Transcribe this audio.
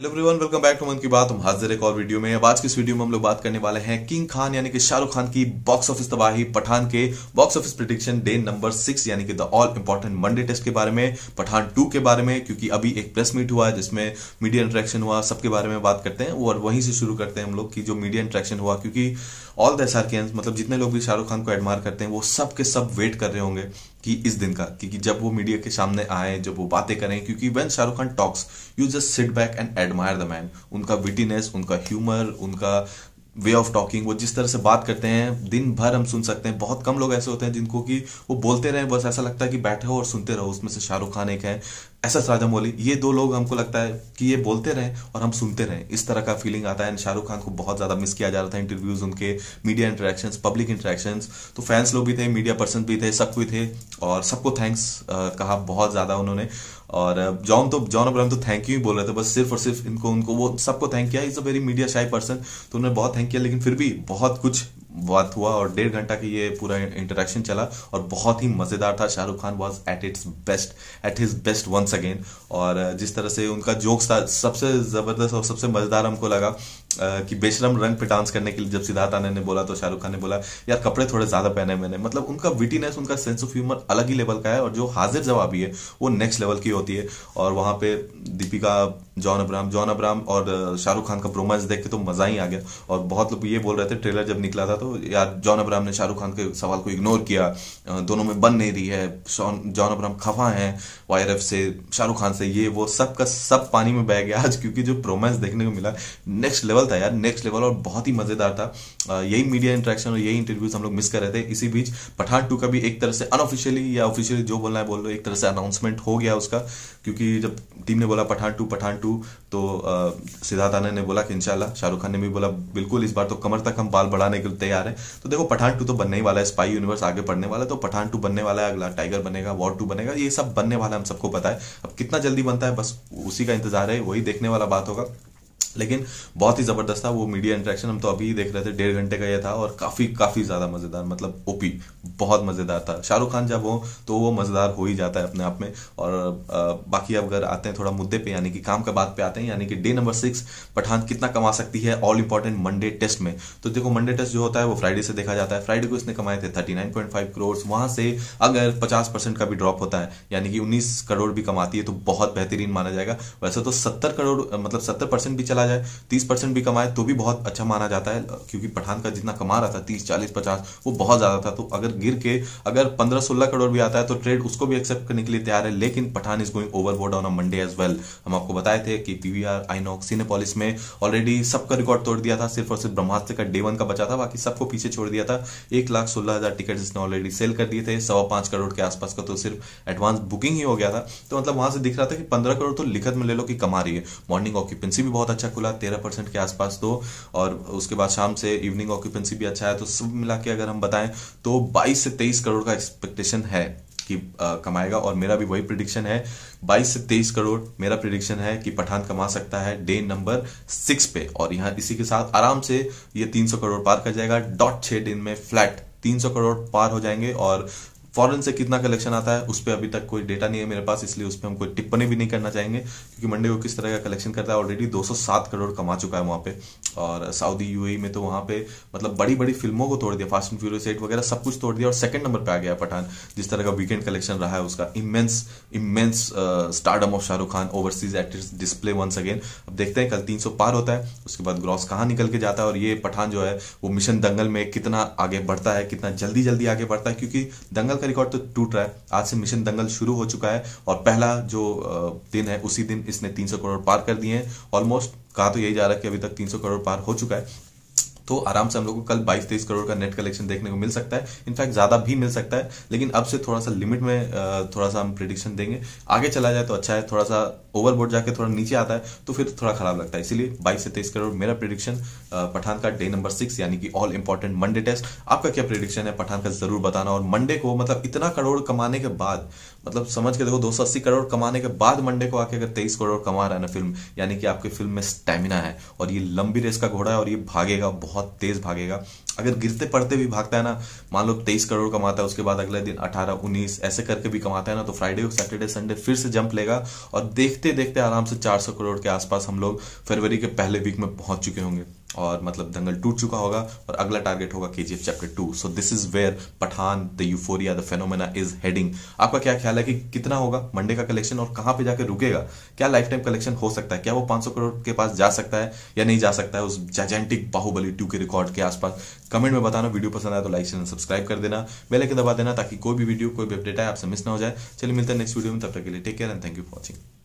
hello everyone welcome back to Mann ki बात हम हाजिर एक और वीडियो में अब आज की इस वीडियो में हम लोग बात करने वाले हैं किंग खान यानी कि शाहरुख खान की बॉक्स ऑफिस तबाही पठान के box office prediction day number six यानी कि the all important Monday test के बारे में पठान टू के बारे में क्योंकि अभी एक प्रेस मीट हुआ जिसमें मीडिया इंट्रैक्शन हुआ सबके बारे में बात करते हैं और वहीं से शुरू करते हैं हम लोग की जो मीडिया इंट्रैक्शन हुआ क्योंकि ऑल द एस मतलब जितने लोग भी शाहरुख खान को एडमार करते हैं वो सब के सब वेट कर रहे होंगे कि इस दिन का क्योंकि जब वो मीडिया के सामने आए जब वो बातें करें क्योंकि when Shahrukh Khan talks you just sit back and admire the man उनका विटीनेस उनका ह्यूमर उनका वे ऑफ टॉकिंग वो जिस तरह से बात करते हैं दिन भर हम सुन सकते हैं बहुत कम लोग ऐसे होते हैं जिनको कि वो बोलते रहे बस ऐसा लगता है कि बैठे हो और सुनते रहो उसमें से शाहरुख खान एक है एस राजा राजामौली ये दो लोग हमको लगता है कि ये बोलते रहें और हम सुनते रहें इस तरह का फीलिंग आता है शाहरुख खान को बहुत ज़्यादा मिस किया जा रहा था इंटरव्यूज़ उनके मीडिया इंटरेक्शन पब्लिक इंटरेक्शन तो फैंस लोग भी थे मीडिया पर्सन भी थे सब कोई थे और सबको थैंक्स कहा बहुत ज़्यादा उन्होंने और जॉन तो जॉन अब्राहम तो थैंक यू ही बोल रहे थे बस सिर्फ और सिर्फ इनको उनको वो सबको थैंक किया is a very media shy person तो उन्होंने बहुत थैंक किया लेकिन फिर भी बहुत कुछ बात हुआ और डेढ़ घंटा की ये पूरा इंटरेक्शन चला और बहुत ही मज़ेदार था Shahrukh Khan was at its best at his best once again और जिस तरह से उनका जोक्स था सबसे ज़बरदस्त और सबसे मज़ेदार हमको लगा कि बेशरम रंग पे डांस करने के लिए जब सिद्धार्थ आनंद ने बोला तो शाहरुख खान ने बोला यार कपड़े थोड़े ज्यादा पहने मैंने मतलब उनका विटीनेस उनका सेंस ऑफ ह्यूमर अलग ही लेवल का है और जो हाजिर जवाबी है वो नेक्स्ट लेवल की होती है और वहां पे Deepika John Abraham John Abraham और शाहरुख खान का प्रोमाइज देख के तो मजा ही आ गया और बहुत लोग ये बोल रहे थे ट्रेलर जब निकला था तो यार जॉन अब्राम ने शाहरुख खान के सवाल को इग्नोर किया दोनों में बन नहीं रही है जॉन अब्राम खफा है वाई से शाहरुख खान से ये वो सब का सब पानी में बह गया आज क्योंकि जो प्रोमाइज देखने को मिला नेक्स्ट लेवल लेवल था यार नेक्स्ट लेवल और बहुत ही मजेदार था यही मीडिया इंट्रैक्शन और यही इंटरव्यूज हम लोग मिस कर रहे थे इसी बीच पठान टू का भी एक तरह से अनऑफिशियली या ऑफिशियली जो बोलना है बोल लो एक तरह से अनाउंसमेंट हो गया उसका क्योंकि जब टीम ने बोला पठान टू पठान टू तो सिद्धार्थ आनंद ने बोला कि इंशाल्लाह शाहरुख खान ने भी बोला बिल्कुल इस बार तो कमर तक हम बाल बढ़ाने के लिए तैयार है तो देखो पठान टू तो बनने ही वाला है स्पाई यूनिवर्स आगे बढ़ने वाला है तो पठान टू बनने वाला है अगला टाइगर बनेगा वॉर टू बनेगा ये सब बनने वाला है हम सबको पता है अब कितना जल्दी बनता है बस उसी का इंतजार है वही देखने वाला बात होगा लेकिन बहुत ही ज़बरदस्त था वो मीडिया इंट्रेक्शन हम तो अभी देख रहे थे डेढ़ घंटे का ये था और काफ़ी काफ़ी ज़्यादा मज़ेदार मतलब ओपी बहुत मज़ेदार था शाहरुख खान जब हो तो वो मज़ेदार हो ही जाता है अपने आप में और बाकी अब अगर आते हैं थोड़ा मुद्दे पे यानी कि काम का बात पे आते हैं यानी कि डे नंबर सिक्स पठान कितना कमा सकती है ऑल इंपॉर्टेंट मंडे टेस्ट में तो देखो मंडे टेस्ट जो होता है वो फ्राइडे से देखा जाता है फ्राइडे को इसने कमाए थे thirty nine point five crore वहां से अगर पचास परसेंट का भी ड्रॉप होता है यानी कि उन्नीस करोड़ भी कमाती है तो बहुत बेहतरीन माना जाएगा वैसे तो सत्तर करोड़ मतलब सत्तर परसेंट भी चला चला जाए तीस परसेंट भी कमाए तो भी बहुत अच्छा माना जाता है क्योंकि पठान का जितना कमा रहा था तीस चालीस पचास वो बहुत ज़्यादा था तो अगर गिर के अगर पंद्रह सोलह करोड़ भी आता है तो ट्रेड उसको भी एक्सेप्ट करने के लिए तैयार है लेकिन Pathaan is going over on a Monday as well हम आपको बताए थे कि पी वी आर सिनेपोलिस में ऑलरेडी सबका रिकॉर्ड तोड़ दिया था सिर्फ और सिर्फ ब्रह्मास्त्र का डे वन का बचा था बाकी सबको पीछे छोड़ दिया था एक लाख सोलह हज़ार टिकट जिसने ऑलरेडी सेल कर दिए थे सवा पांच करोड़ के आसपास का तो सिर्फ एडवांस बुकिंग ही हो गया था तो मतलब वहां से दिख रहा था कि पंद्रह करोड़ तो लिखत में ले लो कि कमा रही है मॉर्निंग ऑक्यूपेंसी भी बहुत अच्छा अच्छा खुला तेरह परसेंट के आसपास तो और उसके बाद शाम से इवनिंग ऑक्यूपेंसी भी अच्छा है तो सब मिला के अगर हम बताएं तो बाईस से तेईस करोड़ का एक्सपेक्टेशन है कि आ, कमाएगा और मेरा भी वही प्रिडिक्शन है 22 से 23 करोड़ मेरा प्रिडिक्शन है कि पठान कमा सकता है डे नंबर सिक्स पे और यहां इसी के साथ आराम से ये 300 करोड़ पार कर जाएगा डॉट छह दिन में फ्लैट 300 करोड़ पार हो जाएंगे और फॉरेन से कितना कलेक्शन आता है उस पर अभी तक कोई डेटा नहीं है मेरे पास इसलिए उस पर हम कोई टिप्पणी भी नहीं करना चाहेंगे क्योंकि मंडे को किस तरह का कलेक्शन करता है ऑलरेडी 207 करोड़ कमा चुका है वहां पे और सऊदी यूएई e में तो वहाँ पे मतलब बड़ी बड़ी फिल्मों को तोड़ दिया फास्ट एंड फ्यूरियस एट वगैरह सब कुछ तोड़ दिया और सेकंड नंबर पे आ गया पठान जिस तरह का वीकेंड कलेक्शन रहा है उसका immense immense stardom of Shahrukh Khan overseas actors display once again अब देखते हैं कल तीन पार होता है उसके बाद ग्रॉस कहाँ निकल के जाता है और ये पठान जो है वो मिशन दंगल में कितना आगे बढ़ता है कितना जल्दी जल्दी आगे बढ़ता है क्योंकि दंगल का रिकॉर्ड तो टूट रहा है आज से मिशन दंगल शुरू हो चुका है और पहला जो uh, दिन है उसी दिन इसने तीन करोड़ पार कर दिए हैं ऑलमोस्ट कहा तो यही जा रहा है कि अभी तक 300 करोड़ पार हो चुका है तो आराम से हम लोग को कल बाईस तेईस करोड़ का नेट कलेक्शन देखने को मिल सकता है इनफैक्ट ज्यादा भी मिल सकता है लेकिन अब से थोड़ा सा लिमिट में थोड़ा सा हम प्रिडिक्शन देंगे आगे चला जाए तो अच्छा है थोड़ा सा ओवरबोर्ड जाके थोड़ा नीचे आता है तो फिर थोड़ा खराब लगता है इसलिए बाईस से तेईस करोड़ मेरा प्रिडिक्शन पठान का डे नंबर सिक्स यानी कि ऑल इंपॉर्टेंट मंडे टेस्ट आपका क्या प्रिडिक्शन है पठान का जरूर बताना और मंडे को मतलब इतना करोड़ कमाने के बाद मतलब समझ के देखो दो करोड़ कमाने के बाद मंडे को आके अगर तेईस करोड़ कमा रहा है ना फिल्म यानी कि आपके फिल्म में स्टेमिना है और ये लंबी रेस का घोड़ा है और ये भागेगा बहुत बहुत तेज भागेगा अगर गिरते पड़ते भी भागता है ना मान लो तेईस करोड़ कमाता है उसके बाद अगले दिन अठारह उन्नीस ऐसे करके भी कमाता है ना तो फ्राइडे और सैटरडे संडे फिर से जंप लेगा और देखते देखते आराम से चार सौ करोड़ के आसपास हम लोग फरवरी के पहले वीक में पहुंच चुके होंगे और मतलब दंगल टूट चुका होगा और अगला टारगेट होगा K G F chapter two so this is where Pathaan the euphoria the phenomena is heading आपका क्या ख्याल है कि कितना होगा मंडे का कलेक्शन और कहाँ पे जाकर रुकेगा क्या लाइफ टाइम कलेक्शन हो सकता है क्या वो 500 करोड़ के पास जा सकता है या नहीं जा सकता है उस जैजेंटिक बाहुबली टू के रिकॉर्ड के आसपास कमेंट में बताना वीडियो पसंद आया तो लाइक चैनल सब्सक्राइब कर देना बेल आइकन दबा देना ताकि कोई भी वीडियो कोई भी अपडेट आए आपसे मिस ना हो जाए चलिए मिलता है नेक्स्ट वीडियो में तब तक के लिए take care and thank you for watching